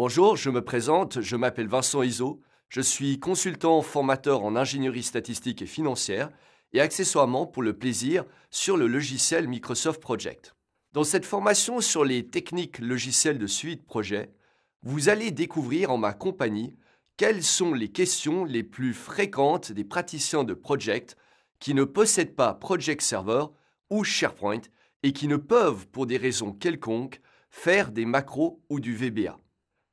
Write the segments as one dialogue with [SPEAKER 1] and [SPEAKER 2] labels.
[SPEAKER 1] Bonjour, je me présente, je m'appelle Vincent Iso, je suis consultant formateur en ingénierie statistique et financière et accessoirement pour le plaisir sur le logiciel Microsoft Project. Dans cette formation sur les techniques logicielles de suite projet, vous allez découvrir en ma compagnie quelles sont les questions les plus fréquentes des praticiens de Project qui ne possèdent pas Project Server ou SharePoint et qui ne peuvent, pour des raisons quelconques, faire des macros ou du VBA.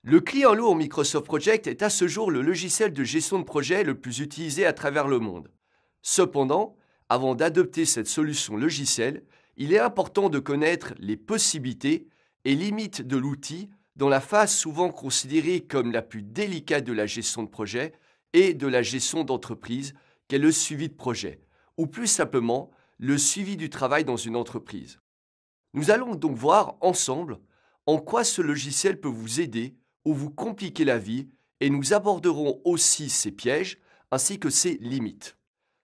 [SPEAKER 1] Le client lourd Microsoft Project est à ce jour le logiciel de gestion de projet le plus utilisé à travers le monde. Cependant, avant d'adopter cette solution logicielle, il est important de connaître les possibilités et limites de l'outil dans la phase souvent considérée comme la plus délicate de la gestion de projet et de la gestion d'entreprise, qu'est le suivi de projet, ou plus simplement le suivi du travail dans une entreprise. Nous allons donc voir ensemble en quoi ce logiciel peut vous aider où vous compliquez la vie et nous aborderons aussi ces pièges ainsi que ses limites.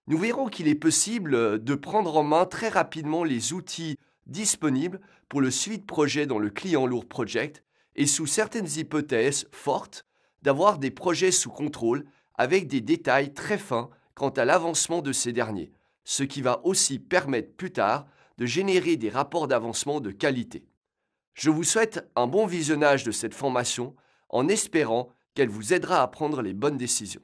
[SPEAKER 1] Nous verrons qu'il est possible de prendre en main très rapidement les outils disponibles pour le suivi de projet dans le client lourd project et sous certaines hypothèses fortes d'avoir des projets sous contrôle avec des détails très fins quant à l'avancement de ces derniers, ce qui va aussi permettre plus tard de générer des rapports d'avancement de qualité. Je vous souhaite un bon visionnage de cette formation en espérant qu'elle vous aidera à prendre les bonnes décisions.